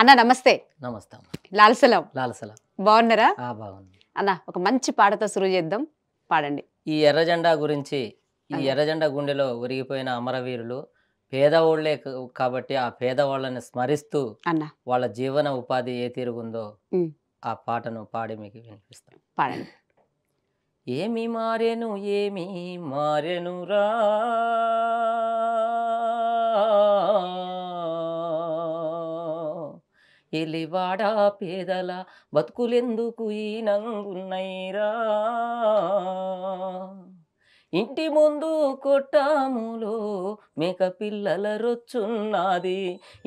అన్న నమస్తే నమస్తే లాల్సలం లాల్సలం బాగున్నారా బాగుంది అన్న ఒక మంచి పాటతో శురు చేద్దాం పాడండి ఈ ఎర్రజెండా గురించి ఈ ఎర్రజెండా గుండెలో ఒరిగిపోయిన అమరవీరులు పేదవాళ్లే కాబట్టి ఆ పేదవాళ్ళని స్మరిస్తూ అన్న వాళ్ళ జీవన ఉపాధి ఏ తీరుగుందో ఆ పాటను పాడి మీకు వినిపిస్తాం పాడండి ఏమి మారేను ఏమి రా ఎలివాడా పేదల బతుకులెందుకు ఈ నంగున్నైరా ఇంటి ముందు కొట్టాములు మేక పిల్లల రొచ్చున్నది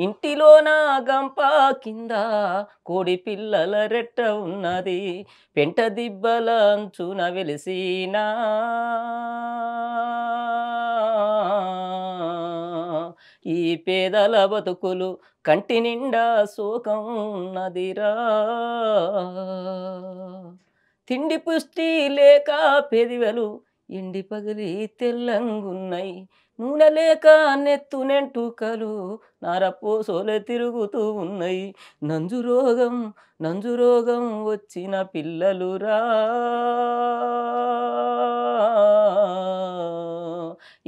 ఇంటిలో నా గంప కింద కోడి పిల్లల రెట్ట ఉన్నది పెంట దిబ్బల అంచున వెలిసినా ఈ పేదల బతుకులు కంటి నిండా శోకం ఉన్నదిరా తిండి పుష్టి లేక పెదివెలు ఎండి పగిలి తెల్లంగున్నాయి నూనె లేక నెత్తునెంటుకలు నారపోసోలే తిరుగుతూ ఉన్నాయి నంజు రోగం నంజు రోగం వచ్చిన పిల్లలురా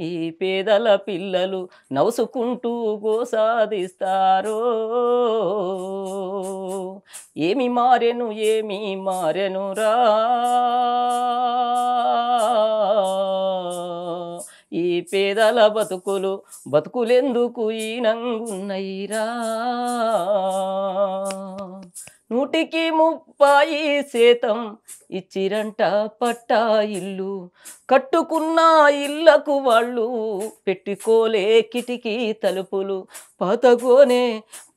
ఈ పేదల పిల్లలు నవ్వుసుకుంటూ గోసాధిస్తారో ఏమి మారెను ఏమి మారెనురా ఈ పేదల బతుకులు బతుకులెందుకు ఈనంగున్నయిరా నూటికి ముప్పాయి శాతం ఇచ్చిరంట పట్టా ఇల్లు కట్టుకున్న ఇళ్లకు వాళ్ళు పెట్టుకోలే కిటికీ తలుపులు పాతకోనే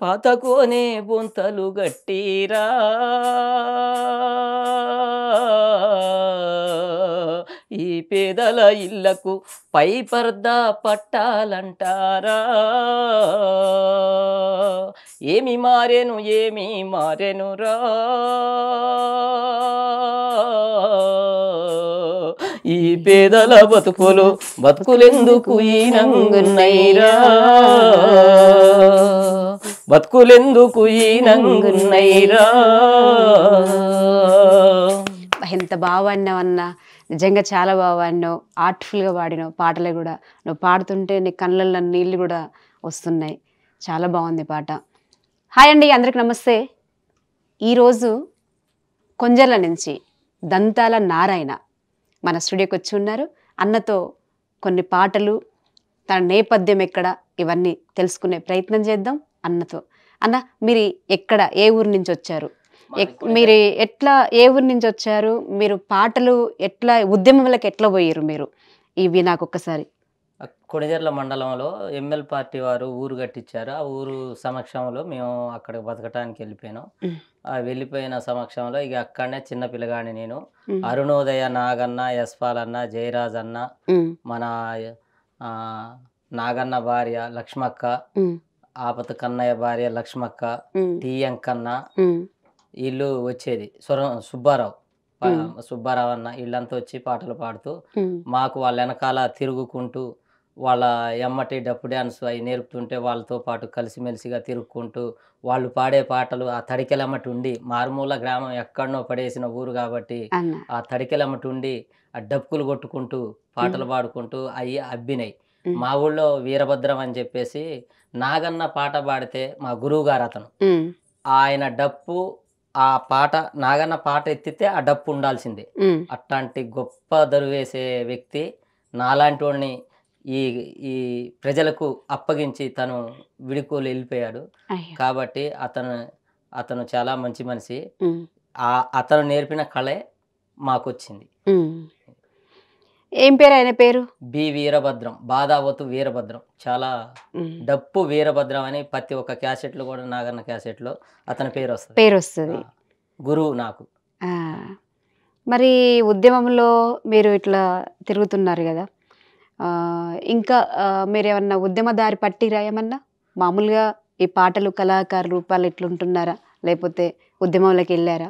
పాతకోనే బొంతలు గట్టిరా ఈ పేదల ఇళ్లకు పై పర్దా పట్టాలంటారా ఏమి మారేను ఏమి మారెనురా ఈ పేదల బతుకులు బతుకులెందుకు ఈనంగున్నైరా బతుకులెందుకు ఈనంగున్నైరా ఎంత బావాడినావన్నా నిజంగా చాలా బాగా ఆర్ట్ఫుల్గా పాడినావు పాటలు కూడా నువ్వు పాడుతుంటే నీ కళ్ళల్లో నీళ్ళు కూడా వస్తున్నాయి చాలా బాగుంది పాట హాయ్ అండి అందరికి నమస్తే ఈరోజు కొంజర్ల నుంచి దంతాల నారాయణ మన స్టూడియోకి వచ్చి ఉన్నారు అన్నతో కొన్ని పాటలు తన నేపథ్యం ఎక్కడ ఇవన్నీ తెలుసుకునే ప్రయత్నం చేద్దాం అన్నతో అన్న మీరు ఎక్కడ ఏ ఊరి నుంచి వచ్చారు మీరు ఎట్లా ఏ ఊరి నుంచి వచ్చారు మీరు పాటలు ఎట్లా ఉద్యమంలోకి ఎట్లా పోయారు మీరు ఇవి నాకు ఒక్కసారి కొణిజర్ల మండలంలో ఎమ్మెల్ పార్టీ వారు ఊరు కట్టించారు ఆ ఊరు సమక్షంలో మేము అక్కడ బతకటానికి వెళ్ళిపోయినాం ఆ వెళ్ళిపోయిన సమక్షంలో ఇక అక్కడనే చిన్న పిల్లగాని నేను అరుణోదయ నాగన్న యశ్పాల్ అన్న జయరాజ్ అన్న మన నాగన్న భార్య లక్ష్మక్క ఆపత కన్నయ్య భార్య లక్ష్మక్క కన్న వీళ్ళు వచ్చేది స్వర సుబ్బారావు సుబ్బారావు అన్న వీళ్ళంతా వచ్చి పాటలు పాడుతూ మాకు వాళ్ళ వెనకాల తిరుగుకుంటూ వాళ్ళ ఎమ్మటి డప్పు డ్యాన్స్ అవి నేర్పుతుంటే వాళ్ళతో పాటు కలిసిమెలిసిగా తిరుక్కుంటూ వాళ్ళు పాడే పాటలు ఆ తడికెలమ్మటి ఉండి మారుమూల గ్రామం ఎక్కడనో పడేసిన ఊరు కాబట్టి ఆ తడికెలమ్మటి ఉండి ఆ డప్పులు కొట్టుకుంటూ పాటలు పాడుకుంటూ అవి అబ్బినాయి మా ఊళ్ళో వీరభద్రం అని చెప్పేసి నాగన్న పాట పాడితే మా గురువు గారు అతను ఆయన డప్పు ఆ పాట నాగన్న పాట ఎత్తితే ఆ డప్పు ఉండాల్సిందే అట్లాంటి గొప్ప దరువేసే వ్యక్తి నాలాంటి వాడిని ఈ ఈ ప్రజలకు అప్పగించి తను విడుకోలు వెళ్ళిపోయాడు కాబట్టి అతను అతను చాలా మంచి మనిషి ఆ అతను నేర్పిన కళే మాకొచ్చింది ఏం పేరు ఆయన పేరు బి వీరభద్రం బాధావతు వీరభద్రం చాలా డప్పు వీరభద్రం అని ప్రతి ఒక్క లో కూడా నాగన్న క్యాసెట్లో అతని పేరు వస్తుంది పేరు వస్తుంది గురువు నాకు మరి ఉద్యమంలో మీరు ఇట్లా తిరుగుతున్నారు కదా ఇంకా మీరు ఏమన్నా ఉద్యమ దారి పట్టిరా ఏమన్నా మామూలుగా ఈ పాటలు కళాకారులు రూపాలు ఎట్లుంటున్నారా లేకపోతే ఉద్యమంలోకి వెళ్ళారా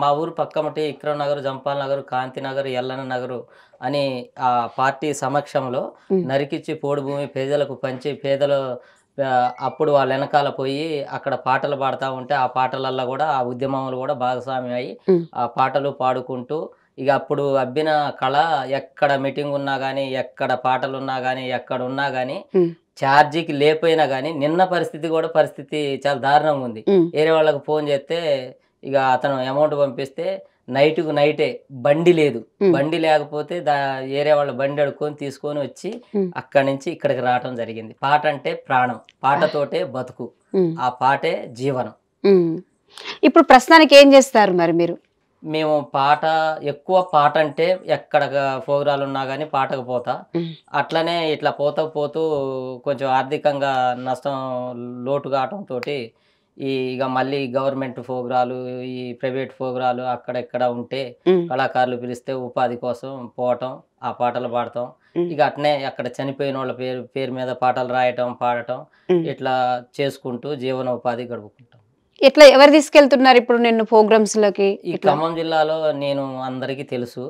మా ఊరు పక్కమటి ఇక్రమ్ నగర్ జంపాల్ నగర్ కాంతి నగర్ ఎల్లన నగరు అని ఆ పార్టీ సమక్షంలో నరికిచ్చి పోడు భూమి పేదలకు పంచి పేదలు అప్పుడు వాళ్ళ వెనకాల పోయి అక్కడ పాటలు పాడుతూ ఉంటే ఆ పాటలల్లో కూడా ఆ ఉద్యమంలో కూడా భాగస్వామి అయ్యి ఆ పాటలు పాడుకుంటూ ఇక అప్పుడు అబ్బిన కళ ఎక్కడ మీటింగ్ ఉన్నా కానీ ఎక్కడ పాటలు ఉన్నా కానీ ఎక్కడ ఉన్నా కానీ ఛార్జీకి లేపోయినా కానీ నిన్న పరిస్థితి కూడా పరిస్థితి చాలా దారుణంగా ఉంది వేరే వాళ్ళకి ఫోన్ చేస్తే ఇక అతను అమౌంట్ పంపిస్తే నైట్కు నైటే బండి లేదు బండి లేకపోతే దా ఏరే వాళ్ళ బండి అడుక్కొని తీసుకొని వచ్చి అక్కడి నుంచి ఇక్కడికి రావటం జరిగింది పాట అంటే ప్రాణం పాటతోటే బతుకు ఆ పాటే జీవనం ఇప్పుడు ప్రస్తుతానికి ఏం చేస్తారు మరి మీరు మేము పాట ఎక్కువ పాట అంటే ఎక్కడ ప్రోగ్రాలు ఉన్నా కానీ పాటకు పోతా అట్లనే ఇట్లా పోతా పోతూ కొంచెం ఆర్థికంగా నష్టం లోటు కావటంతో ఈ ఇక మళ్ళీ గవర్నమెంట్ ప్రోగ్రాలు ఈ ప్రైవేట్ ప్రోగ్రాలు అక్కడెక్కడ ఉంటే కళాకారులు పిలిస్తే ఉపాధి కోసం పోవటం ఆ పాటలు పాడటం ఇక అట్నే అక్కడ చనిపోయిన వాళ్ళ పేరు పేరు మీద పాటలు రాయటం పాడటం ఇట్లా చేసుకుంటూ జీవనోపాధి గడుపుకుంటాం ఎట్లా ఎవరు తీసుకెళ్తున్నారు ఇప్పుడు నిన్ను ప్రోగ్రామ్స్ లోకి ఈ ఖమ్మం జిల్లాలో నేను అందరికి తెలుసు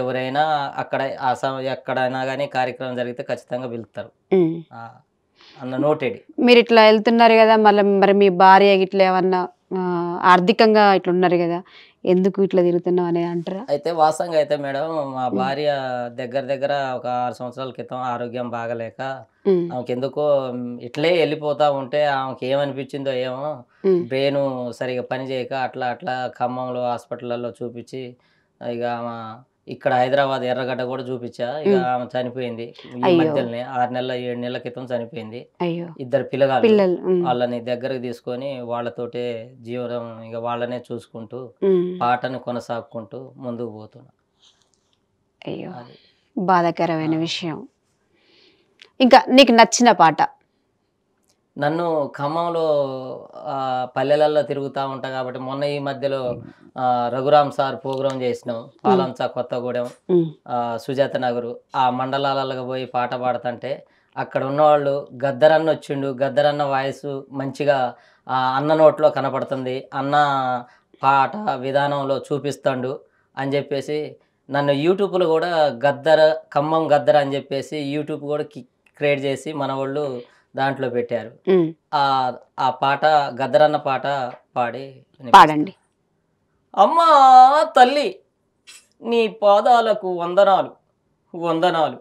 ఎవరైనా అక్కడ ఆసాం ఎక్కడైనా కానీ కార్యక్రమం జరిగితే ఖచ్చితంగా పిలుస్తారు నోటెడ్ మీరు ఇట్లా వెళ్తున్నారు కదా మళ్ళీ మరి మీ భార్య ఇట్లా ఏమన్నా ఆర్థికంగా ఇట్లా ఉన్నారు కదా ఎందుకు ఇట్లా తిరుగుతున్నావు అనేది అంటారా అయితే వాస్తవంగా అయితే మేడం మా భార్య దగ్గర దగ్గర ఒక ఆరు సంవత్సరాల క్రితం ఆరోగ్యం బాగలేక ఆమెకి ఎందుకో ఇట్లే వెళ్ళిపోతా ఉంటే ఆమెకి ఏమనిపించిందో ఏమో బ్రెయిన్ సరిగా పని చేయక అట్లా అట్లా ఖమ్మంలో హాస్పిటల్లో చూపించి ఇక ఇక్కడ హైదరాబాద్ ఎర్రగడ్డ కూడా చూపించా ఇక ఆమె చనిపోయింది మధ్యలోనే ఆరు నెలల ఏడు నెలల క్రితం చనిపోయింది ఇద్దరు పిల్లగా వాళ్ళని దగ్గరకు తీసుకొని వాళ్ళతోటే జీవనం ఇక వాళ్ళనే చూసుకుంటూ పాటను కొనసాగుకుంటూ ముందుకు పోతున్నా అయ్యో బాధాకరమైన విషయం ఇంకా నీకు నచ్చిన పాట నన్ను ఖమ్మంలో పల్లెలలో తిరుగుతూ ఉంటా కాబట్టి మొన్న ఈ మధ్యలో రఘురామ్ సార్ ప్రోగ్రామ్ చేసినాం పాలంచ కొత్తగూడెం సుజాత నగరు ఆ మండలాలకు పోయి పాట పాడుతుంటే అక్కడ ఉన్నవాళ్ళు గద్దరన్న వచ్చిండు గద్దరన్న వాయిస్ మంచిగా అన్న నోట్లో కనపడుతుంది అన్న పాట విధానంలో చూపిస్తాడు అని చెప్పేసి నన్ను యూట్యూబ్లో కూడా గద్దర ఖమ్మం గద్దర అని చెప్పేసి యూట్యూబ్ కూడా క్రియేట్ చేసి మన వాళ్ళు దాంట్లో పెట్టారు ఆ పాట గద్దరన్న పాట పాడి పాడండి అమ్మా తల్లి నీ పాదాలకు వందనాలు వందనాలు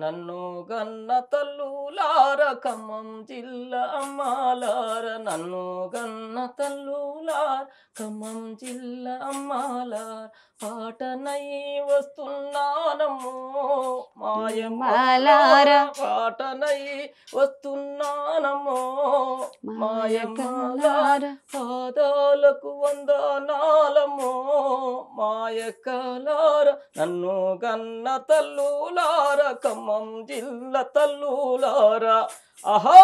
నన్ను గన్న తల్లులార ఖమ్మం జిల్లా అమ్మాలార నన్ను గన్న తల్లులార ఖమ్మం జిల్లా అమ్మాలార పాటనై వస్తున్నానమ్మో మాయమాలార పాటనై వస్తున్నానమ్మో మాయమాలార పాదాలకు వందనాలమ్మో మాయకాలార నన్ను గన్న తల్లులార ఖమ్మం జిల్ల తల్లులారా ఆహా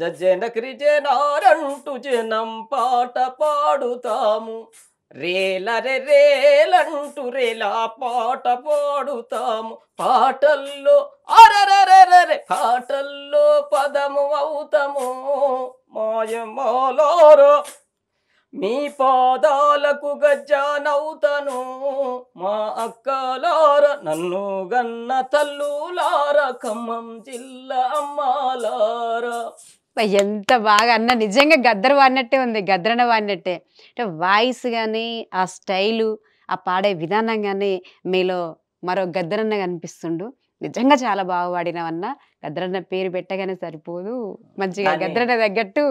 జ జజనక్రి జనారంటూ జనం పాట పాడుతాము రేలరే రేలంటూ రేలా పాట పాడుతాము పాటల్లో అరరే పాటల్లో పదము అవుతాము మాయమాలారో మీ పాదాలకు గజ్జానవుతను మా అక్కలార నన్ను గన్న తల్లులార ఖమ్మం జిల్లా అమ్మాలారా ఎంత బాగా అన్న నిజంగా గద్దర వాడినట్టే ఉంది గద్రన వాడినట్టే అంటే వాయిస్ కానీ ఆ స్టైలు ఆ పాడే విధానం కానీ మీలో మరో గద్దరన్న కనిపిస్తుండు నిజంగా చాలా బాగా పాడినవన్న గద్రన్న పేరు పెట్టగానే సరిపోదు మంచిగా గద్రన్న తగ్గట్టు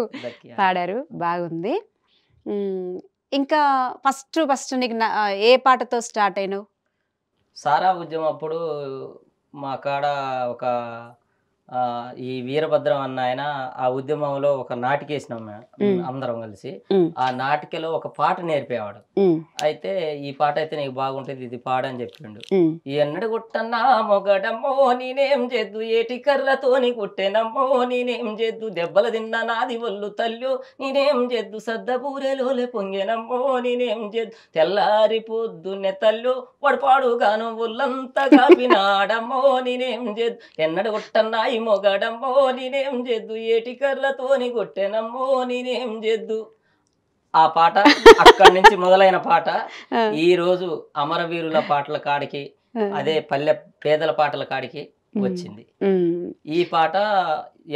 పాడారు బాగుంది ఇంకా ఫస్ట్ ఫస్ట్ నీకు ఏ పాటతో స్టార్ట్ అయినావు సారా ఉద్యమం అప్పుడు మా కాడ ఒక ఈ వీరభద్రం అన్న ఆయన ఆ ఉద్యమంలో ఒక నాటికేసినాం అందరం కలిసి ఆ నాటికలో ఒక పాట నేర్పేవాడు అయితే ఈ పాట అయితే నీకు బాగుంటుంది ఇది పాడని చెప్పిండు ఎన్నడు కొట్టన్నా మొగడమ్మో నేనేం చేద్దు ఏటి కర్రతోని కొట్టేనమ్మో నేనేం చేద్దు దెబ్బలు తిన్న నాది ఒళ్ళు తల్లు నేనేం చేద్దు సద్ద బూరెలోలే పొంగేనమ్మో నేనేం చేద్దు తెల్లారి పొద్దున్నే తల్లు పడపాడుగాను ఒళ్ళంతా కాపినాడమ్మో నేనేం చేద్దు ఎన్నడు కొట్టన్నా మొగడమ్మో నేనేం చేద్దు ఏటి కర్రతోని కొట్టేనమ్మో నేనేం చేద్దు ఆ పాట అక్కడి నుంచి మొదలైన పాట ఈ రోజు అమరవీరుల పాటల కాడికి అదే పల్లె పేదల పాటల కాడికి వచ్చింది ఈ పాట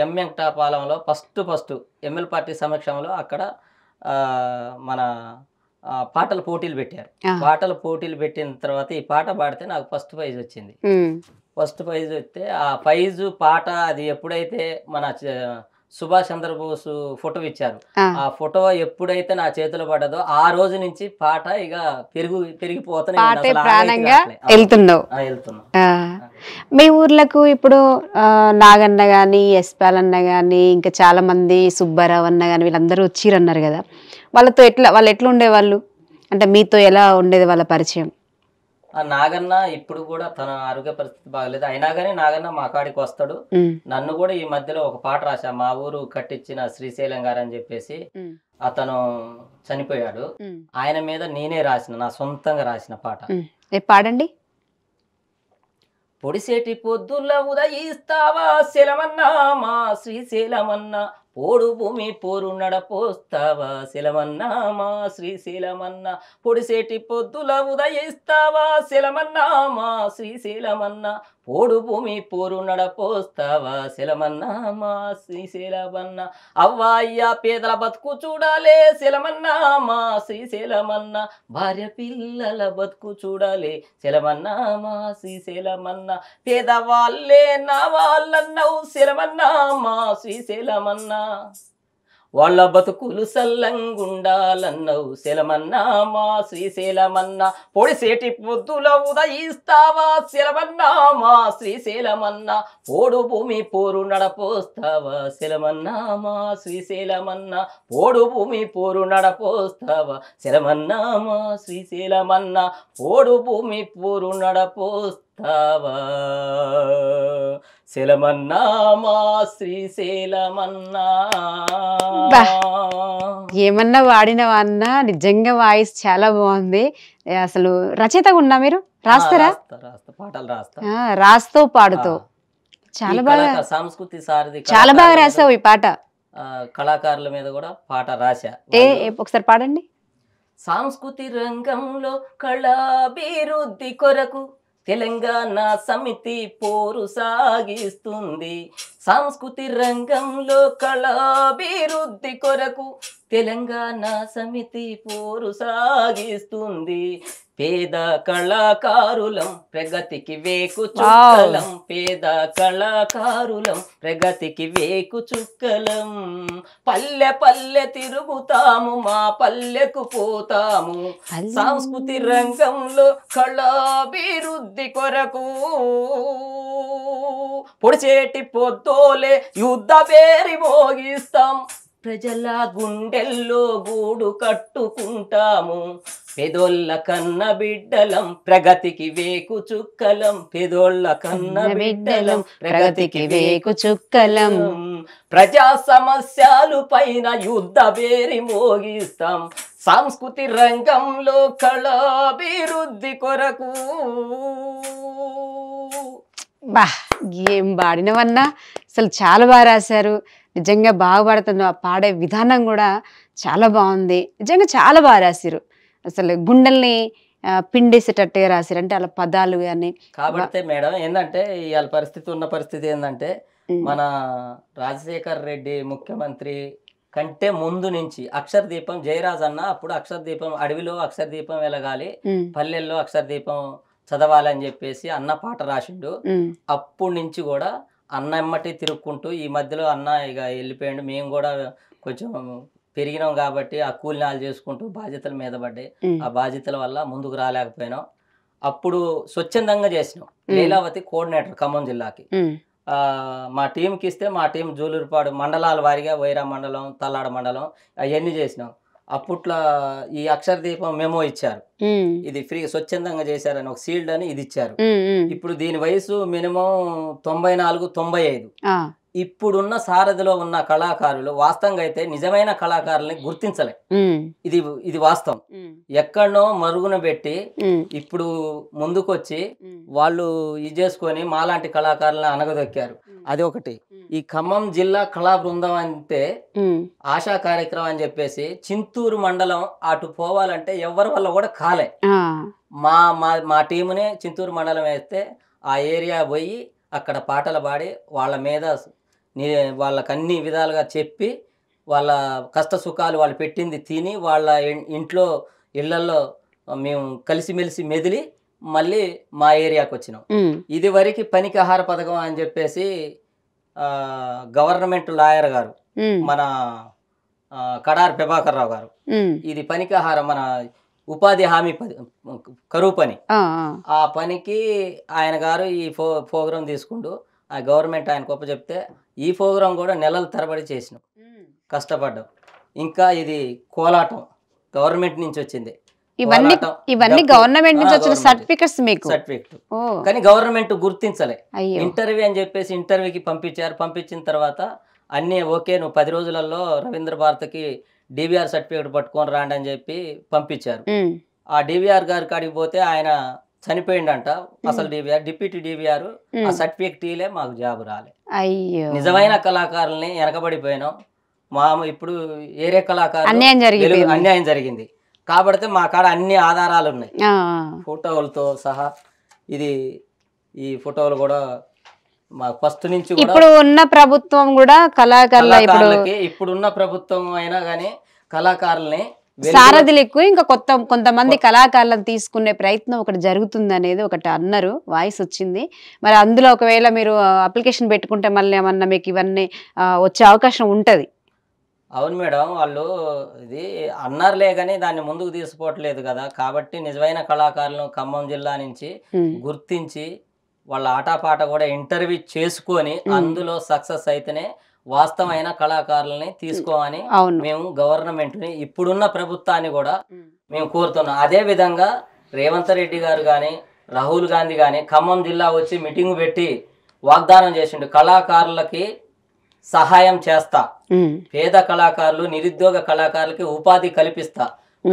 ఎంఎంకటాపాలెంలో ఫస్ట్ ఫస్ట్ ఎమ్మెల్ పార్టీ సమక్షంలో అక్కడ మన పాటల పోటీలు పెట్టారు పాటల పోటీలు పెట్టిన తర్వాత ఈ పాట పాడితే నాకు ఫస్ట్ ప్రైజ్ వచ్చింది ఫస్ట్ ప్రైజ్ వస్తే ఆ ప్రైజ్ పాట అది ఎప్పుడైతే మన సుభాష్ చంద్రబోసు ఫోటో ఇచ్చారు ఆ ఫోటో ఎప్పుడైతే నా చేతిలో పడ్డదో ఆ రోజు నుంచి పాట ఇక పెరుగు పెరిగిపోతున్నాయి వెళ్తున్నావు మీ ఊర్లకు ఇప్పుడు నాగన్న గాని ఎస్పాల్ అన్న గాని ఇంకా చాలా మంది సుబ్బారావు అన్న గాని వీళ్ళందరూ వచ్చిరన్నారు కదా వాళ్ళతో ఎట్లా వాళ్ళు ఎట్లా ఉండేవాళ్ళు అంటే మీతో ఎలా ఉండేది వాళ్ళ పరిచయం ఆ నాగన్న ఇప్పుడు కూడా తన ఆరోగ్య పరిస్థితి బాగలేదు అయినా కానీ నాగన్న మా కాడికి వస్తాడు నన్ను కూడా ఈ మధ్యలో ఒక పాట రాశా మా ఊరు కట్టించిన శ్రీశైలం గారు అని చెప్పేసి అతను చనిపోయాడు ఆయన మీద నేనే రాసిన నా సొంతంగా రాసిన పాట పాడండి పొడిసేటి పొద్దుల ఉదయిస్తావా శిలమన్నా మా శ్రీశైలమన్నా పోడు భూమి పోరు నడపోస్తావా శిలమన్నామా మా శ్రీశీలమన్నా పొడిసేటి పొద్దుల ఉదయిస్తావా శిలమన్నామా మా శ్రీశీలమన్నా పోడు భూమి పోరు నడపోస్తావా శిలమన్నా మా శ్రీశైలమన్నా అవ్వాయ్యా పేదల బతుకు చూడాలే శిలమన్నా మా శ్రీశైలమన్నా భార్య పిల్లల బతుకు చూడాలే శిలమన్నా మా శ్రీశైలమన్నా పేదవాళ్ళే నా వాళ్ళన్నావు శిలమన్నా మా శ్రీశైలమన్నా వాళ్ళ బతుకులు సల్లంగుండాలన్నవు శిలమన్నా మా శ్రీశైలమన్నా సేటి పొద్దుల ఉదయిస్తావా శిలమన్నా మా శ్రీశైలమన్నా పోడు భూమి పోరు నడపోస్తావా శిలమన్నా మా శ్రీశైలమన్నా పోడు భూమి పోరు నడపోస్తావా శిలమన్నా మా శ్రీశైలమన్నా పోడు భూమి పోరు నడపోస్తావా మా ఏమన్నా వాడినవా అన్న నిజంగా వాయిస్ చాలా బాగుంది అసలు రచయితగా ఉన్నా మీరు రాస్తారా పాటలు రాస్తా రాస్తూ పాడుతూ చాలా బాగా సంస్కృతి సారథి చాలా బాగా రాసావు ఈ పాట కళాకారుల మీద కూడా పాట రాశా ఏ ఒకసారి పాడండి సాంస్కృతి రంగంలో కళాభివృద్ధి కొరకు తెలంగాణ సమితి పోరు సాగిస్తుంది సంస్కృతి రంగంలో కళాభివృద్ధి కొరకు తెలంగాణ సమితి పోరు సాగిస్తుంది పేద కళాకారులం ప్రగతికి వేకు చుక్కలం పేద కళాకారులం ప్రగతికి వేకు చుక్కలం పల్లె పల్లె తిరుగుతాము మా పల్లెకు పోతాము సంస్కృతి రంగంలో కళాభివృద్ధి కొరకు పొడిచేటి పొద్దోలే యుద్ధ పేరి మోగిస్తాం ప్రజల గుండెల్లో గూడు కట్టుకుంటాము పెదోళ్ళ కన్న బిడ్డలం ప్రగతికి వేకు చుక్కలం పెదోళ్ళ కన్న బిడ్డలం ప్రగతికి వేకు చుక్కలం ప్రజా సమస్యలు పైన యుద్ధ వేరి మోగిస్తాం సాంస్కృతి రంగంలో కళాభివృద్ధి కొరకు బా ఏం వాడినవన్నా అసలు చాలా బాగా రాశారు నిజంగా బాగుపడుతుందో ఆ పాడే విధానం కూడా చాలా బాగుంది నిజంగా చాలా బాగా రాసిరు అసలు గుండెల్ని పిండేసేటట్టే రాసిరు అంటే వాళ్ళ పదాలు కానీ కాబట్టి మేడం ఏంటంటే ఇవాళ పరిస్థితి ఉన్న పరిస్థితి ఏంటంటే మన రాజశేఖర్ రెడ్డి ముఖ్యమంత్రి కంటే ముందు నుంచి అక్షర దీపం జయరాజ్ అన్న అప్పుడు అక్షర దీపం అడవిలో అక్షర దీపం వెలగాలి పల్లెల్లో అక్షర దీపం చదవాలని చెప్పేసి అన్న పాట రాసిండు అప్పుడు నుంచి కూడా అన్న ఎమ్మటి తిరుక్కుంటూ ఈ మధ్యలో అన్న ఇక వెళ్ళిపోయాడు మేము కూడా కొంచెం పెరిగినాం కాబట్టి ఆ కూలినాలు చేసుకుంటూ బాధ్యతల మీద పడ్డాయి ఆ బాధ్యతల వల్ల ముందుకు రాలేకపోయినాం అప్పుడు స్వచ్ఛందంగా చేసినాం లీలావతి కోఆర్డినేటర్ ఖమ్మం జిల్లాకి మా టీంకి ఇస్తే మా టీం జూలూరుపాడు మండలాల వారిగా వైరా మండలం తల్లాడ మండలం అవన్నీ చేసినాం అప్పట్లో ఈ అక్షర దీపం మెమో ఇచ్చారు ఇది ఫ్రీ స్వచ్ఛందంగా చేశారని ఒక సీల్డ్ అని ఇది ఇచ్చారు ఇప్పుడు దీని వయసు మినిమం తొంభై నాలుగు తొంభై ఐదు ఇప్పుడున్న సారథిలో ఉన్న కళాకారులు వాస్తవంగా అయితే నిజమైన కళాకారుల్ని గుర్తించలే ఇది ఇది వాస్తవం ఎక్కడనో మరుగున పెట్టి ఇప్పుడు ముందుకొచ్చి వాళ్ళు ఇది చేసుకొని మాలాంటి కళాకారులను అనగదొక్కారు అది ఒకటి ఈ ఖమ్మం జిల్లా కళా బృందం అంటే ఆశా కార్యక్రమం అని చెప్పేసి చింతూరు మండలం అటు పోవాలంటే ఎవరి వల్ల కూడా కాలే మా మా మా టీమునే చింతూరు మండలం వేస్తే ఆ ఏరియా పోయి అక్కడ పాటలు పాడి వాళ్ళ మీద నే వాళ్ళకి అన్ని విధాలుగా చెప్పి వాళ్ళ కష్ట సుఖాలు వాళ్ళు పెట్టింది తిని వాళ్ళ ఇంట్లో ఇళ్లలో మేము కలిసిమెలిసి మెదిలి మళ్ళీ మా ఏరియాకి వచ్చినాం ఇది వరకు పనికి ఆహార పథకం అని చెప్పేసి గవర్నమెంట్ లాయర్ గారు మన కడార్ ప్రభాకర్ రావు గారు ఇది పనికి ఆహారం మన ఉపాధి హామీ కరువు పని ఆ పనికి ఆయన గారు ఈ ప్రోగ్రాం తీసుకుంటూ ఆ గవర్నమెంట్ ఆయన గొప్ప చెప్తే ఈ ప్రోగ్రాం కూడా నెలల తరబడి చేసినాం కష్టపడ్డాం ఇంకా ఇది కోలాటం గవర్నమెంట్ నుంచి వచ్చింది ఇవన్నీ ఇవన్నీ గవర్నమెంట్ నుంచి వచ్చిన సర్టిఫికెట్స్ మీకు సర్టిఫికెట్ కానీ గవర్నమెంట్ గుర్తించలే ఇంటర్వ్యూ అని చెప్పేసి ఇంటర్వ్యూకి పంపించారు పంపించిన తర్వాత అన్నీ ఓకే నువ్వు పది రోజులలో రవీంద్ర భారతికి డివిఆర్ సర్టిఫికేట్ పట్టుకొని రాండి అని చెప్పి పంపించారు ఆ డివిఆర్ గారి కాడికి పోతే ఆయన చనిపోయిండంట అసలు డివిఆర్ డిప్యూటీ డివిఆర్ ఆ ఇలే మాకు జాబ్ రాలే నిజమైన కళాకారుల్ని వెనకబడిపోయినాం మా ఇప్పుడు ఏరే కళాకారులు అన్యాయం జరిగింది కాబట్టి మా కాడ అన్ని ఆధారాలు ఉన్నాయి ఫోటోలతో సహా ఇది ఈ ఫోటోలు కూడా మా ఫస్ట్ నుంచి ఇప్పుడు ఉన్న ప్రభుత్వం కూడా కళాకారులకి ఇప్పుడున్న ప్రభుత్వం అయినా కానీ కళాకారుల్ని సారథులు ఎక్కువ ఇంకా కొత్త కొంతమంది కళాకారులను తీసుకునే ప్రయత్నం ఒకటి జరుగుతుంది అనేది ఒకటి అన్నారు వాయిస్ వచ్చింది మరి అందులో ఒకవేళ మీరు అప్లికేషన్ పెట్టుకుంటే మళ్ళీ ఏమన్నా మీకు ఇవన్నీ వచ్చే అవకాశం ఉంటుంది అవును మేడం వాళ్ళు ఇది అన్నారులే కానీ దాన్ని ముందుకు తీసుకోవట్లేదు కదా కాబట్టి నిజమైన కళాకారులను ఖమ్మం జిల్లా నుంచి గుర్తించి వాళ్ళ ఆటపాట కూడా ఇంటర్వ్యూ చేసుకొని అందులో సక్సెస్ అయితేనే వాస్తవమైన కళాకారులని తీసుకోమని మేము గవర్నమెంట్ ని ఇప్పుడున్న ప్రభుత్వాన్ని కూడా మేము కోరుతున్నాం అదే విధంగా రేవంత్ రెడ్డి గారు కానీ రాహుల్ గాంధీ కానీ ఖమ్మం జిల్లా వచ్చి మీటింగ్ పెట్టి వాగ్దానం చేసిండు కళాకారులకి సహాయం చేస్తా పేద కళాకారులు నిరుద్యోగ కళాకారులకి ఉపాధి కల్పిస్తా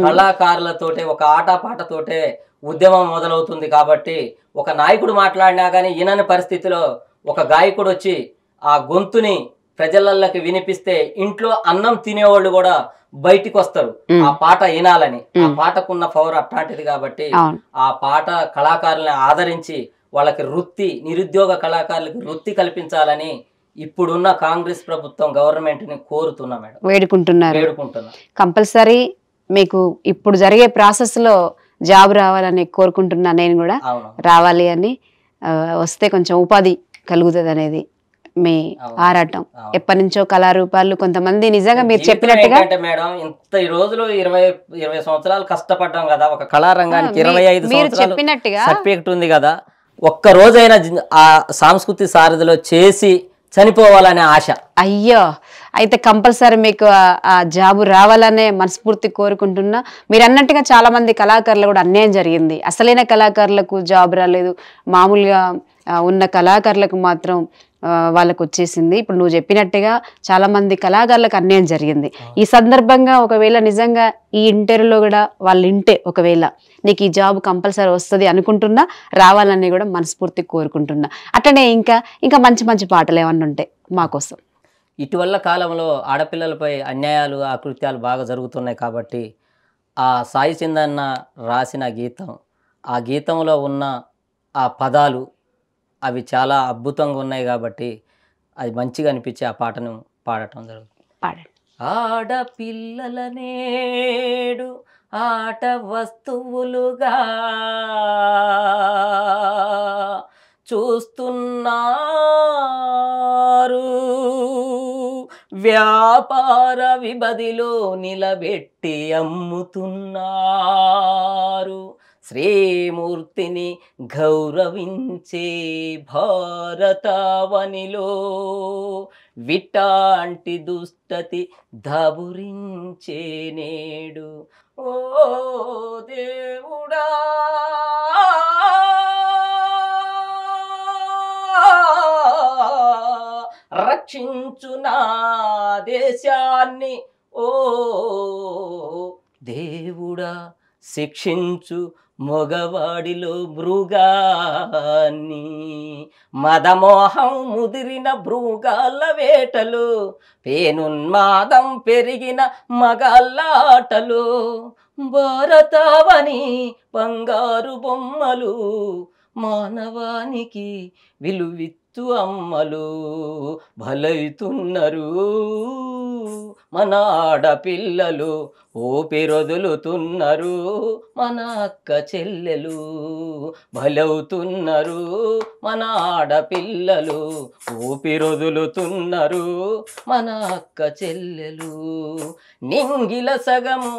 కళాకారులతోటే ఒక ఆటపాటతోటే ఉద్యమం మొదలవుతుంది కాబట్టి ఒక నాయకుడు మాట్లాడినా కానీ ఈనని పరిస్థితిలో ఒక గాయకుడు వచ్చి ఆ గొంతుని ప్రజలకి వినిపిస్తే ఇంట్లో అన్నం తినేవాళ్ళు కూడా బయటికి వస్తారు ఆ పాట వినాలని ఆ పాటకున్న పవర్ అట్లాంటిది కాబట్టి ఆ పాట కళాకారులను ఆదరించి వాళ్ళకి వృత్తి నిరుద్యోగ కళాకారులకు వృత్తి కల్పించాలని ఇప్పుడున్న కాంగ్రెస్ ప్రభుత్వం గవర్నమెంట్ ని కోరుతున్నా మేడం వేడుకుంటున్నారు వేడుకుంటున్నా కంపల్సరీ మీకు ఇప్పుడు జరిగే ప్రాసెస్ లో జాబ్ రావాలని కోరుకుంటున్నా నేను కూడా రావాలి అని వస్తే కొంచెం ఉపాధి కలుగుతుంది అనేది మీ ఆరాటం ఎప్పటి నుంచో కళారూపాలు కొంతమంది నిజంగా మీరు చెప్పినట్టుగా మేడం ఇంత ఈ రోజులు ఇరవై ఇరవై సంవత్సరాలు కష్టపడ్డాం కదా ఒక కళారంగానికి ఇరవై ఐదు చెప్పినట్టుగా సర్టిఫికెట్ ఉంది కదా ఒక్క రోజైనా ఆ సాంస్కృతి సారథిలో చేసి చనిపోవాలనే ఆశ అయ్యో అయితే కంపల్సరీ మీకు ఆ జాబు రావాలనే మనస్ఫూర్తి కోరుకుంటున్నా మీరు అన్నట్టుగా చాలా మంది కళాకారులు కూడా అన్యాయం జరిగింది అసలైన కళాకారులకు జాబ్ రాలేదు మామూలుగా ఉన్న కళాకారులకు మాత్రం వాళ్ళకు వచ్చేసింది ఇప్పుడు నువ్వు చెప్పినట్టుగా చాలా మంది కళాకారులకు అన్యాయం జరిగింది ఈ సందర్భంగా ఒకవేళ నిజంగా ఈ ఇంటర్వ్యూలో కూడా వాళ్ళ ఇంటే ఒకవేళ నీకు ఈ జాబ్ కంపల్సరీ వస్తుంది అనుకుంటున్నా రావాలని కూడా మనస్ఫూర్తి కోరుకుంటున్నా అట్లనే ఇంకా ఇంకా మంచి మంచి పాటలు ఏమన్నా ఉంటాయి మాకోసం ఇటీవల కాలంలో ఆడపిల్లలపై అన్యాయాలు ఆకృత్యాలు బాగా జరుగుతున్నాయి కాబట్టి ఆ సాయి చిందన్న రాసిన గీతం ఆ గీతంలో ఉన్న ఆ పదాలు అవి చాలా అద్భుతంగా ఉన్నాయి కాబట్టి అది మంచిగా అనిపించి ఆ పాటను పాడటం జరుగుతుంది ఆడపిల్లల నేడు ఆట వస్తువులుగా చూస్తున్నారు వ్యాపార విబదిలో నిలబెట్టి అమ్ముతున్నారు శ్రీమూర్తిని గౌరవించే భారతావనిలో విటాంటి దుష్టతి ధబురించే నేడు ఓ దేవుడా రక్షించు నా దేశాన్ని ఓ దేవుడా శిక్షించు మొగవాడిలో భృగాన్ని మదమోహం ముదిరిన భృగాల వేటలు పేనున్మాదం పెరిగిన మగాళ్ళాటలు భారతవని బంగారు బొమ్మలు మానవానికి విలువిత్తు అమ్మలు బలైతున్నారు మన ఆడపిల్లలు ఊపిరొదులుతున్నారు మన అక్క చెల్లెలు బలవుతున్నారు మన ఆడపిల్లలు ఊపిరొదులుతున్నారు మన అక్క చెల్లెలు నింగిల సగము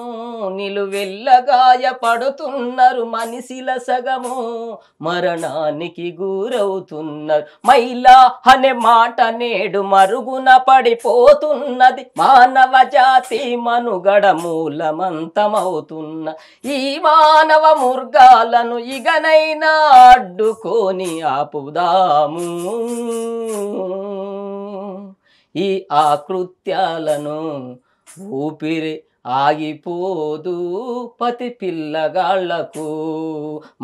నిలువెల్ల గాయపడుతున్నారు మనిషిల సగము మరణానికి గురవుతున్నారు మైలా అనే మాట నేడు మరుగున పడిపోతున్నది మానవ జాతి మనుగడము మూలమంతమవుతున్న ఈ మానవ మృగాలను ఇగనైనా అడ్డుకొని ఆపుదాము ఈ ఆకృత్యాలను ఊపిరి ఆగిపోదు పతి పిల్లగాళ్లకు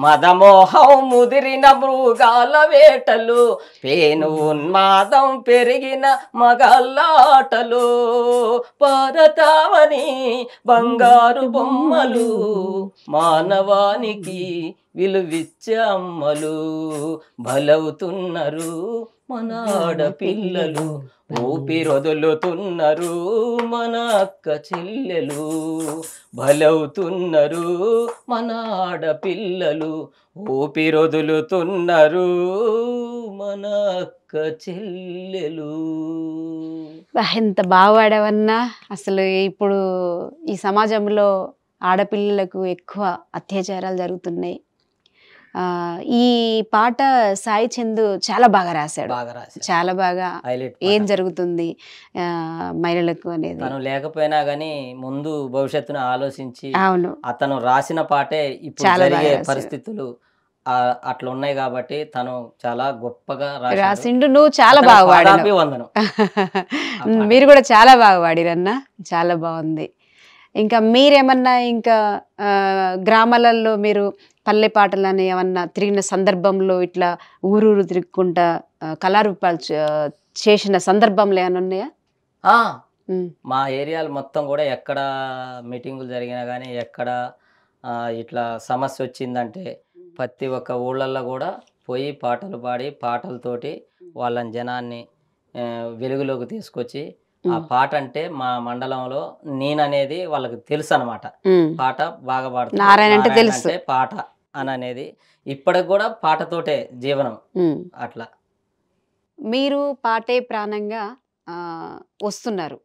మదమోహం ముదిరిన మృగాల వేటలు పేను ఉన్మాదం పెరిగిన మగల్లాటలు పరతావని బంగారు బొమ్మలు మానవానికి విలువిచ్చే అమ్మలు బలవుతున్నారు మన ఆడపిల్లలు ఊపిరొదులుతున్నారు మన అక్క చెల్లెలు బలవుతున్నారు మన ఆడపిల్లలు ఊపిరొదులుతున్నారు మన అక్క చెల్లెలు ఎంత బాగాడవన్నా అసలు ఇప్పుడు ఈ సమాజంలో ఆడపిల్లలకు ఎక్కువ అత్యాచారాలు జరుగుతున్నాయి ఈ పాట సాయి చందు చాలా బాగా రాశాడు చాలా బాగా ఏం జరుగుతుంది మహిళలకు అనేది తను లేకపోయినా గానీ ముందు భవిష్యత్తును ఆలోచించి అవును అతను రాసిన పాటే చాలా పరిస్థితులు అట్లా ఉన్నాయి కాబట్టి తను చాలా గొప్పగా రాసిండు నువ్వు చాలా బాగా వాడాను మీరు కూడా చాలా బాగా వాడిరన్న చాలా బాగుంది ఇంకా మీరేమన్నా ఇంకా గ్రామాలలో మీరు పల్లె పాటలని ఏమన్నా తిరిగిన సందర్భంలో ఇట్లా ఊరూరు తిరుగుకుంటా కళారూపాలు చేసిన సందర్భంలో ఏమైనా ఉన్నాయా మా ఏరియాలు మొత్తం కూడా ఎక్కడ మీటింగులు జరిగినా కానీ ఎక్కడ ఇట్లా సమస్య వచ్చిందంటే ప్రతి ఒక్క ఊళ్ళల్లో కూడా పోయి పాటలు పాడి పాటలతోటి వాళ్ళని జనాన్ని వెలుగులోకి తీసుకొచ్చి ఆ పాట అంటే మా మండలంలో నేననేది వాళ్ళకి తెలుసు అనమాట పాట బాగా పాడుతుంది నారాయణ అంటే తెలుసు పాట అని అనేది ఇప్పటికి కూడా పాటతోటే జీవనం అట్లా మీరు పాటే ప్రాణంగా వస్తున్నారు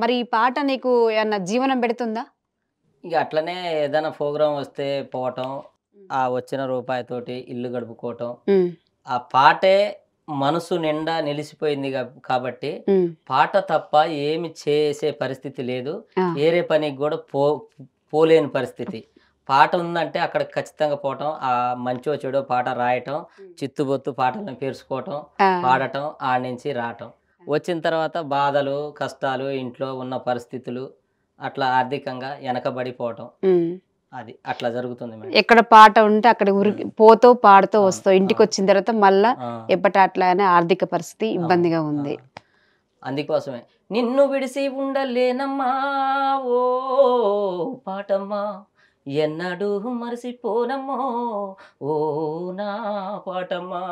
మరి ఈ పాట నీకు ఏమన్నా జీవనం పెడుతుందా ఇక అట్లనే ఏదైనా ప్రోగ్రామ్ వస్తే పోవటం ఆ వచ్చిన రూపాయితోటి ఇల్లు గడుపుకోవటం ఆ పాటే మనసు నిండా నిలిచిపోయింది కాబట్టి పాట తప్ప ఏమి చేసే పరిస్థితి లేదు వేరే పనికి కూడా పో పోలేని పరిస్థితి పాట ఉందంటే అక్కడ ఖచ్చితంగా పోవటం ఆ మంచో చెడో పాట రాయటం చిత్తుబొత్తు పాటలను పేర్చుకోవటం పాడటం ఆ నుంచి రావటం వచ్చిన తర్వాత బాధలు కష్టాలు ఇంట్లో ఉన్న పరిస్థితులు అట్లా ఆర్థికంగా వెనకబడిపోవటం అది అట్లా జరుగుతుంది ఎక్కడ పాట ఉంటే అక్కడ ఉరికి పోతో పాడుతూ వస్తూ ఇంటికి వచ్చిన తర్వాత మళ్ళా ఎప్పటి అట్లానే ఆర్థిక పరిస్థితి ఇబ్బందిగా ఉంది అందుకోసమే నిన్ను విడిసి ఉండలేనమ్మా ఓ పాటమ్మా ఎన్నడూ మరిసిపోనమ్మో ఓ నా పాటమ్మా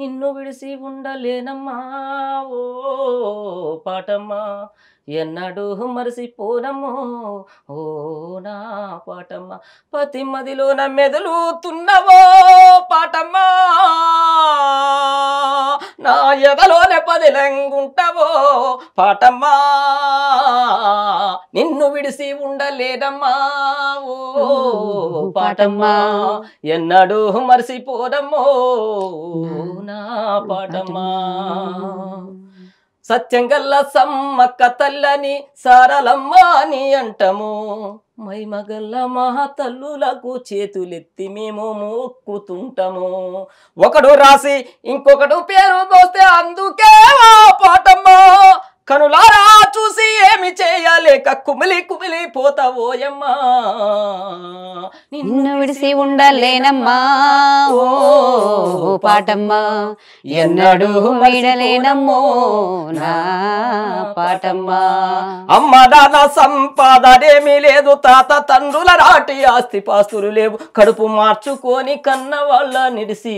నిన్ను విడిసి ఉండలేనమ్మా ఓ పాటమ్మా ఎన్నడూ మరిసిపోనమ్మో ఓ నా పాటమ్మ పతి నా మెదలుతున్నవో పాటమ్మా నా ఎదలోనే పది పదిలంగుంటవో పాటమ్మా నిన్ను విడిసి ఉండలేదమ్మా ఓ పాటమ్మా ఎన్నడూ మరిసిపోదమ్మో నా పాటమ్మా సత్యంగల్ల సమ్మక్క తల్లని సారలమ్మ అని అంటము మైమగల్ల మహతల్లులకు చేతులెత్తి మేము మొక్కుతుంటాము ఒకడు రాసి ఇంకొకడు పేరు పోస్తే అందుకే పాటమ్మ కనులారా చూసి ఏమి చేయాలేక కుమిలి కుమిలి పోతావోయమ్మా నిన్ను విడిసి ఉండలేనమ్మా ఓ పాటమ్మా ఎన్నడూ విడలేనమ్మో నా పాటమ్మా అమ్మ దాన సంపాదనేమీ లేదు తాత తండ్రుల రాటి ఆస్తి పాస్తులు లేవు కడుపు మార్చుకొని కన్న వాళ్ళ నిడిసి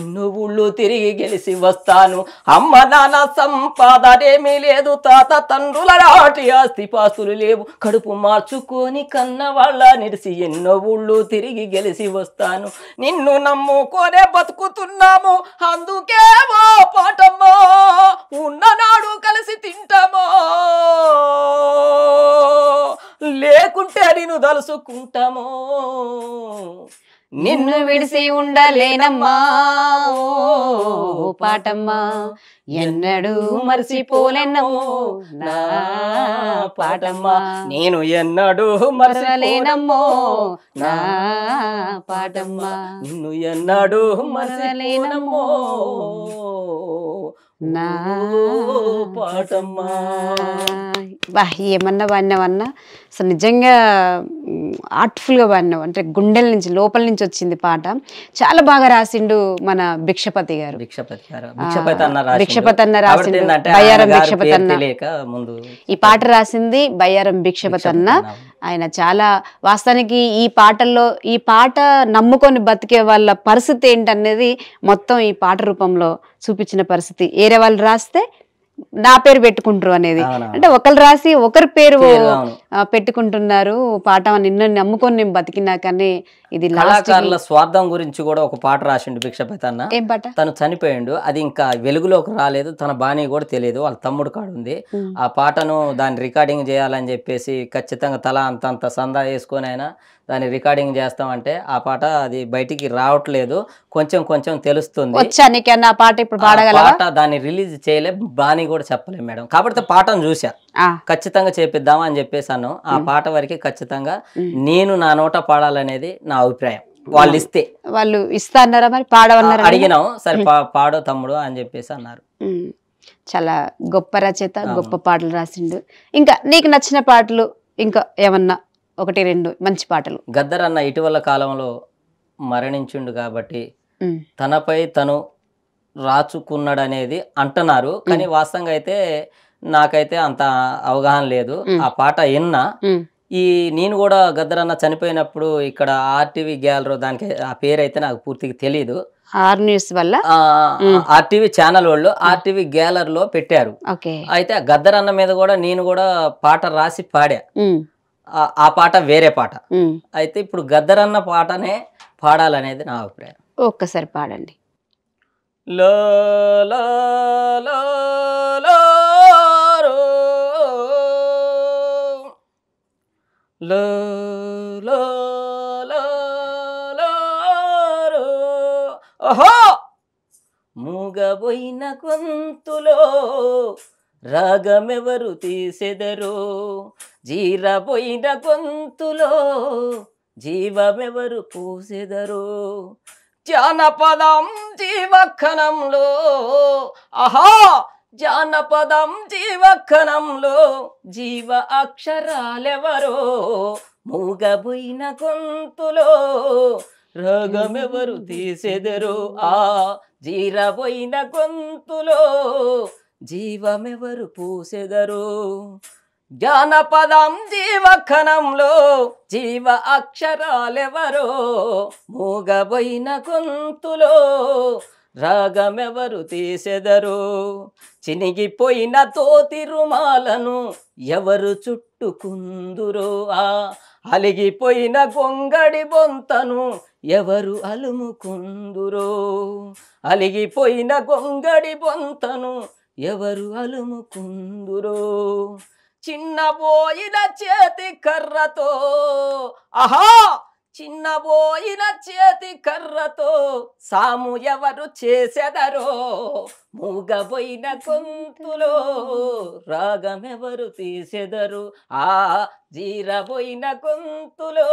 ఎన్నో ఊళ్ళు తిరిగి గెలిసి వస్తాను అమ్మ నాన్న సంపాదనేమీ లేదు తాత తండ్రుల నాటి ఆస్తిపాస్తులు లేవు కడుపు మార్చుకొని కన్న వాళ్ళ నిరిసి ఎన్నో ఊళ్ళు తిరిగి గెలిసి వస్తాను నిన్ను నమ్ముకోనే బతుకుతున్నాము అందుకే ఓ పాటమ్మో ఉన్ననాడు కలిసి తింటామో లేకుంటే నేను దలుసుకుంటామో నిన్ను విడిసి ఉండలేనమ్మా ఓ పాటమ్మా ఎన్నడూ మరిసిపోలేనో నా పాటమ్మా నేను ఎన్నడూ మరసలేనమ్మో నా పాటమ్మా నిన్ను ఎన్నడూ మరసలేనమ్మో బా ఏమన్నా పాడినావన్నా అసలు నిజంగా ఆర్ట్ఫుల్గా పాడినావు అంటే గుండెల నుంచి లోపల నుంచి వచ్చింది పాట చాలా బాగా రాసిండు మన భిక్షపతి గారు భిక్షపతి అన్న రాసింది బయ్యారం భిక్షపతి అన్న ఈ పాట రాసింది బయ్యారం భిక్షపతి అన్న ఆయన చాలా వాస్తవానికి ఈ పాటల్లో ఈ పాట నమ్ముకొని బతికే వాళ్ళ పరిస్థితి ఏంటనేది మొత్తం ఈ పాట రూపంలో చూపించిన పరిస్థితి ఏ వేరే వాళ్ళు రాస్తే నా పేరు పెట్టుకుంటారు అనేది అంటే ఒకరు రాసి ఒకరి పేరు పెట్టుకుంటున్నారు పాఠం నిన్న నమ్ముకొని నేను కానీ ఇది కళాకారుల స్వార్థం గురించి కూడా ఒక పాట రాసిండు భిక్షపతి అన్న తను చనిపోయిండు అది ఇంకా వెలుగులోకి రాలేదు తన బాణి కూడా తెలియదు వాళ్ళ తమ్ముడు కాడుంది ఆ పాటను దాన్ని రికార్డింగ్ చేయాలని చెప్పేసి ఖచ్చితంగా తల అంతంత సందా వేసుకొని అయినా దాన్ని రికార్డింగ్ చేస్తామంటే ఆ పాట అది బయటికి రావట్లేదు కొంచెం కొంచెం తెలుస్తుంది పాట ఇప్పుడు పాట దాన్ని రిలీజ్ చేయలే బాణి కూడా చెప్పలేము మేడం కాబట్టి పాటను చూశారు ఖచ్చితంగా చేపిద్దాం అని చెప్పేసాను ఆ పాట వరకు ఖచ్చితంగా నేను నా నోట పాడాలనేది నా అభిప్రాయం వాళ్ళు ఇస్తే వాళ్ళు ఇస్తా అన్నారా మరి పాడవన్నారా అడిగినాం సరే పాడో తమ్ముడు అని చెప్పేసి అన్నారు చాలా గొప్ప రచయిత గొప్ప పాటలు రాసిండు ఇంకా నీకు నచ్చిన పాటలు ఇంకా ఏమన్నా ఒకటి రెండు మంచి పాటలు గద్దర్ అన్న ఇటీవల కాలంలో మరణించిండు కాబట్టి తనపై తను రాచుకున్నాడనేది అంటున్నారు కానీ వాస్తవంగా అయితే నాకైతే అంత అవగాహన లేదు ఆ పాట విన్నా ఈ నేను కూడా గద్దరన్న చనిపోయినప్పుడు ఇక్కడ ఆర్టీవీ గ్యాలరీ దానికి ఆ పేరు అయితే నాకు పూర్తిగా తెలియదు ఆర్ న్యూస్ వల్ల ఆర్టీవీ ఛానల్ వాళ్ళు ఆర్టీవీ గ్యాలరీలో పెట్టారు అయితే గద్దరన్న మీద కూడా నేను కూడా పాట రాసి పాడా ఆ పాట వేరే పాట అయితే ఇప్పుడు గద్దరన్న పాటనే పాడాలనేది నా అభిప్రాయం ఒక్కసారి పాడండి లో లో లో లో లో మూగబోయిన గొంతులో రాగమెవరు తీసెదరు జీరబోయిన కొంతులో జీవమెవరు పూసెదరు జానపదం జీవక్షణంలో ఆహా జానపదం జీవక్షణంలో జీవ అక్షరాలెవరో మూగబోయిన గొంతులో రాగమెవరు తీసెదరు ఆ జీరబోయిన గొంతులో జీవమెవరు పూసెదరు జానపదం కణంలో జీవ అక్షరాలెవరో మూగబోయిన గొంతులో రాగమెవరు తీసెదరు చినిగిపోయిన తోతి రుమాలను ఎవరు చుట్టుకుందురు ఆ అలిగిపోయిన గొంగడి బొంతను ఎవరు అలుముకుందురు అలిగిపోయిన గొంగడి బొంతను ఎవరు అలుముకుందురో చిన్నబోయిన చేతి కర్రతో ఆహా చిన్నబోయిన చేతి కర్రతో సాము ఎవరు చేసెదరో మూగబోయిన గొంతులో రాగమెవరు తీసెదరు ఆ జీరబోయిన గొంతులో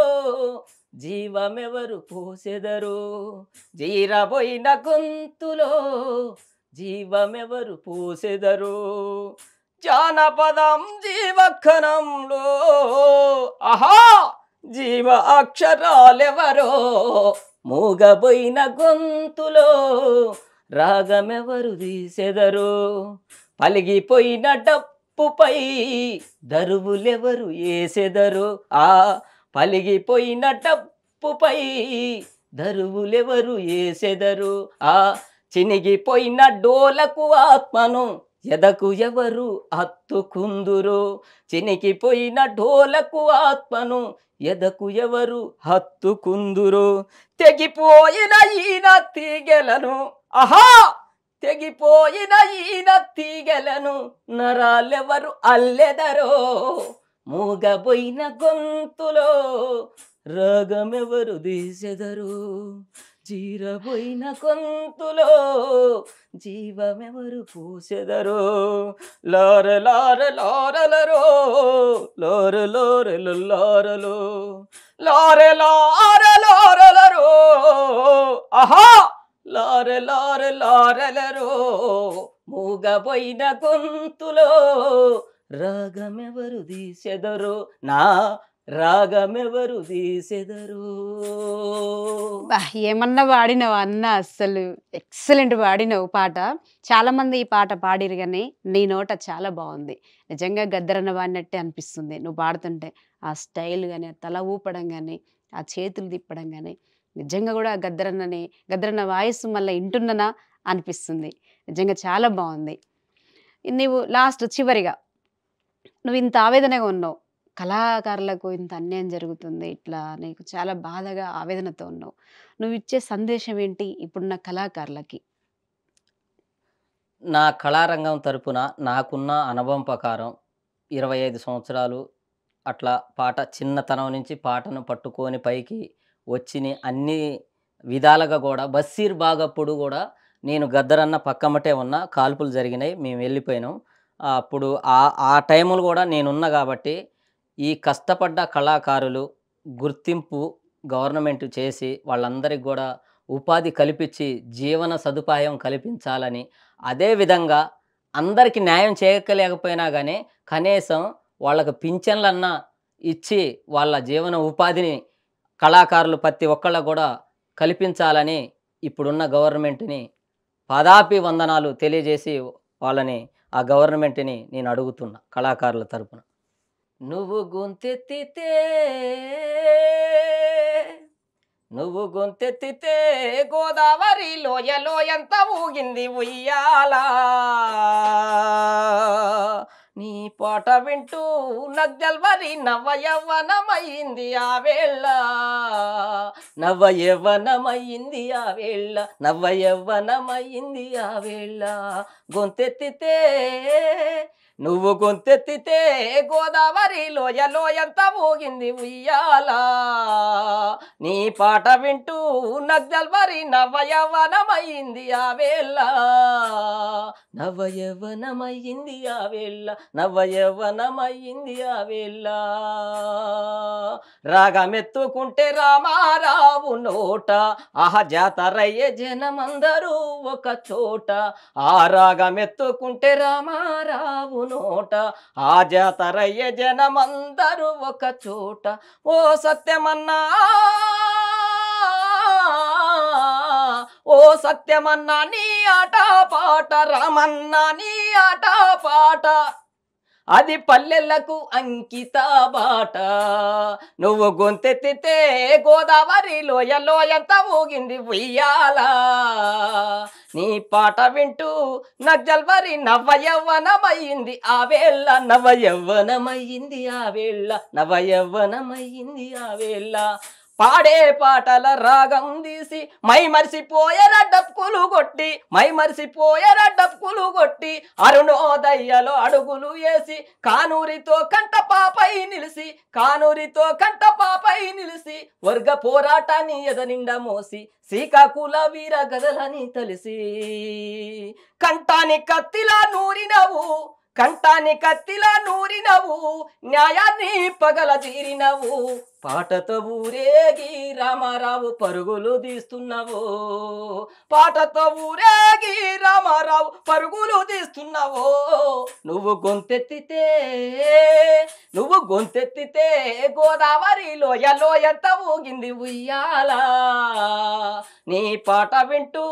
జీవమెవరు పోసెదరు జీరబోయిన గొంతులో జీవమెవరు పోసెదరు జానపదం జీవఖనంలో ఆహా జీవ అక్షరాలెవరో మూగబోయిన గొంతులో రాగమెవరు తీసెదరు పలిగిపోయిన డప్పుపై దరువులెవరు వేసెదరు ఆ పలిగిపోయిన డప్పుపై దరువులెవరు వేసెదరు ఆ చినిగిపోయిన డోలకు ఆత్మను ఎదకు ఎవరు హత్తుకుందురో చినికిపోయిన ఢోలకు ఆత్మను ఎదకు ఎవరు హత్తుకుందురో తెగిపోయిన ఈయన తీగెలను ఆహా తెగిపోయిన ఈయన తీగెలను నరాలెవరు అల్లెదరో మూగబోయిన గొంతులో రాగమెవరు దీసెదరు జీరబోయిన కొంతులో జీవమెవరు పూసెదరో లార లార లారలరో లోర లోరలు లారలు లార లార లారలరో ఆహా లార లార లారలరో మూగబోయిన కొంతులో రాగమెవరు తీసెదరో నా రాగమెవరు తీసెదరు ఏమన్నా పాడినావు అన్న అస్సలు ఎక్సలెంట్ పాడినావు పాట చాలా మంది ఈ పాట పాడిరు కానీ నీ నోట చాలా బాగుంది నిజంగా గద్దరన్న వాడినట్టే అనిపిస్తుంది నువ్వు పాడుతుంటే ఆ స్టైల్ కానీ ఆ తల ఊపడం కానీ ఆ చేతులు తిప్పడం కానీ నిజంగా కూడా గద్దరన్నని గద్దరన్న వాయిస్ మళ్ళీ ఇంటున్ననా అనిపిస్తుంది నిజంగా చాలా బాగుంది నువ్వు లాస్ట్ చివరిగా నువ్వు ఇంత ఆవేదనగా ఉన్నావు కళాకారులకు ఇంత అన్యాయం జరుగుతుంది ఇట్లా నీకు చాలా బాధగా ఆవేదనతో ఉన్నావు నువ్వు ఇచ్చే సందేశం ఏంటి ఇప్పుడున్న కళాకారులకి నా కళారంగం తరపున నాకున్న అనుభవం ప్రకారం ఇరవై ఐదు సంవత్సరాలు అట్లా పాట చిన్నతనం నుంచి పాటను పట్టుకొని పైకి వచ్చిన అన్ని విధాలుగా కూడా బస్సీర్ బాగప్పుడు కూడా నేను గద్దరన్న పక్కమటే ఉన్న కాల్పులు జరిగినాయి మేము వెళ్ళిపోయినాం అప్పుడు ఆ ఆ టైములు కూడా నేనున్నా కాబట్టి ఈ కష్టపడ్డ కళాకారులు గుర్తింపు గవర్నమెంట్ చేసి వాళ్ళందరికి కూడా ఉపాధి కల్పించి జీవన సదుపాయం కల్పించాలని అదేవిధంగా అందరికి న్యాయం చేయలేకపోయినా కానీ కనీసం వాళ్ళకు పింఛన్లన్నా ఇచ్చి వాళ్ళ జీవన ఉపాధిని కళాకారులు ప్రతి ఒక్కళ్ళ కూడా కల్పించాలని ఇప్పుడున్న గవర్నమెంట్ని పదాపి వందనాలు తెలియజేసి వాళ్ళని ఆ గవర్నమెంట్ని నేను అడుగుతున్నా కళాకారుల తరపున నువ్వు గొంతెత్తితే నువ్వు గొంతెత్తితే గోదావరి లోయలో ఎంత ఊగింది ఉయ్యాలా నీ పాట వింటూ నద్దల్వరి నవయవ్వనమైంది ఆ వేళ నవయవ్వనమైంది ఆ వేళ నవయవ్వనమైంది ఆ వేళ గొంతెత్తితే నువ్వు గొంతెత్తితే గోదావరి లోయలో ఎంత ఊగింది ఉయ్యాల నీ పాట వింటూ నద్దల్వరి నవయవనమైంది ఆ వేళ నవయవనమైంది ఆ వేళ నవయవనమైంది అవిల్ల రాగమెత్తుకుంటే రామారావు నోట ఆహ జాతరయ్యే జనమందరూ ఒక చోట ఆ రాగమెత్తుకుంటే రామారావు నోట ఆ జాతరయ్యే జనమందరూ ఒక చోట ఓ సత్యమన్నా ఓ సత్యమన్నా నీ ఆట పాట రామన్నా నీ ఆట పాట అది పల్లెలకు అంకిత బాట నువ్వు గొంతెత్తితే గోదావరి లోయ లోయంత ఊగింది ఉయ్యాల నీ పాట వింటూ నజ్జల్వరి నవయవ్వనమయ్యింది ఆవేళ్ళ నవయవ్వనమయ్యింది ఆవేళ్ళ ఆ ఆవేళ్ళ పాడే పాటల రాగం తీసి మై మరిసిపోయర డప్పులు కొట్టి మై మరిసిపోయర డప్పులు కొట్టి అరుణోదయ్యలో అడుగులు వేసి కానూరితో కంట పాపై నిలిసి కానూరితో కంట పాపై నిలిసి వర్గ పోరాటాన్ని నిండా మోసి శ్రీకాకుళ వీర గదలని తెలిసి కంటాని కత్తిలా నూరినవు కంటాని కత్తిలా నూరినవు న్యాయాన్ని పగల తీరినవు పాటతో ఊరేగి రామారావు పరుగులు తీస్తున్నావో పాటతో ఊరేగి రామారావు పరుగులు తీస్తున్నావో నువ్వు గొంతెత్తితే నువ్వు గొంతెత్తితే గోదావరి లోయలో ఎంత ఊగింది ఉయ్యాల నీ పాట వింటూ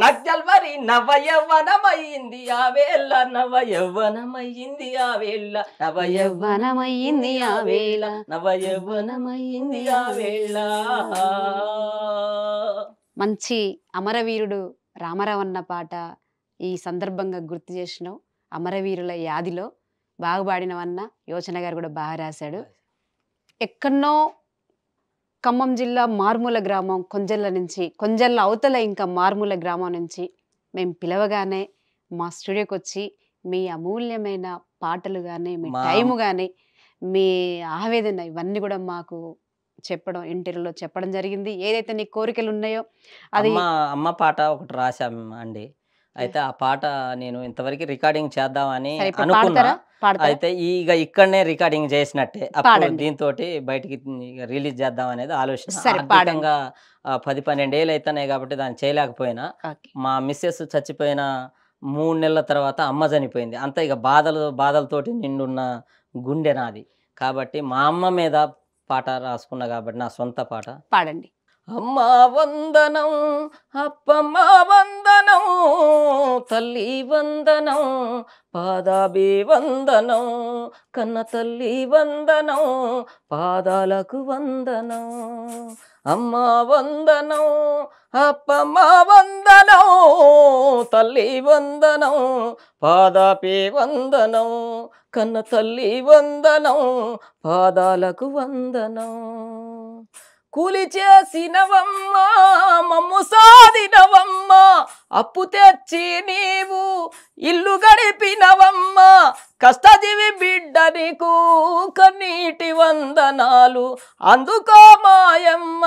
నగ్గల్వరి నవయవ్వనమయ్యింది ఆవేళ నవయవ్వనమయ్యింది ఆవేళ నవయవ్వనమయ్యింది ఆవేళ నవయవ్వనమయ్యింది ఆవేళ మంచి అమరవీరుడు రామారావు అన్న పాట ఈ సందర్భంగా గుర్తు చేసినావు అమరవీరుల యాదిలో బాగుపాడినవన్న యోచన గారు కూడా బాగా రాశాడు ఎక్కడో ఖమ్మం జిల్లా మార్మూల గ్రామం కొంజల్ల నుంచి కొంజల్ల అవతల ఇంకా మార్ముల గ్రామం నుంచి మేము పిలవగానే మా స్టూడియోకి వచ్చి మీ అమూల్యమైన పాటలు కానీ మీ టైము కానీ మీ ఆవేదన ఇవన్నీ కూడా మాకు చెప్పడం ఇంటర్వ్యూలో చెప్పడం జరిగింది ఏదైతే నీ కోరికలు ఉన్నాయో అది అమ్మ పాట ఒకటి రాశాం అండి అయితే ఆ పాట నేను ఇంతవరకు రికార్డింగ్ చేద్దామని అనుకున్నా అయితే ఇక ఇక్కడనే రికార్డింగ్ చేసినట్టే అప్పుడు దీంతో బయటికి రిలీజ్ చేద్దాం అనేది ఆలోచన పది పన్నెండు ఏళ్ళు అవుతున్నాయి కాబట్టి దాన్ని చేయలేకపోయినా మా మిస్సెస్ చచ్చిపోయిన మూడు నెలల తర్వాత అమ్మ చనిపోయింది అంత ఇక బాధలు బాధలతోటి నిండున్న గుండె నాది కాబట్టి మా అమ్మ మీద పాట రాసుకున్నా కాబట్టి నా సొంత పాట పాడండి అమ్మా వందనం అప్పమ్మ వందనం తల్లి వందనం పాదాభి వందనం కన్న తల్లి వందనం పాదాలకు వందనం అమ్మా వందనం అప్పమ్మ వందనం తల్లి వందనం పాదాపి వందనం కన్న తల్లి వందనం పాదాలకు వందనం కూలి చేసినవమ్మ మమ్ము సాధినవమ్మ అప్పు తెచ్చి నీవు ఇల్లు గడిపినవమ్మ కష్టజీవి బిడ్డ నీకు కన్నీటి వందనాలు అందుకో మాయమ్మ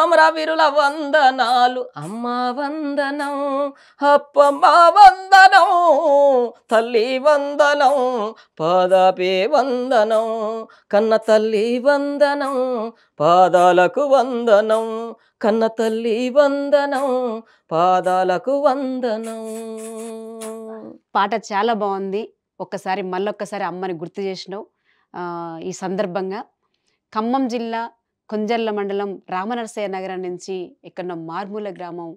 అమరవీరుల వందనాలు అమ్మ వందనం అప్పమ్మ వందనం తల్లి వందనం పాదాపే వందనం కన్న తల్లి వందనం పాదాలకు వందనం కన్న తల్లి వందనం పాదాలకు వందనం పాట చాలా బాగుంది ఒక్కసారి మళ్ళొక్కసారి అమ్మని గుర్తు చేసినావు ఈ సందర్భంగా ఖమ్మం జిల్లా కొంజర్ల మండలం రామనరసయ్య నగరం నుంచి ఇక్కడ మార్మూల గ్రామం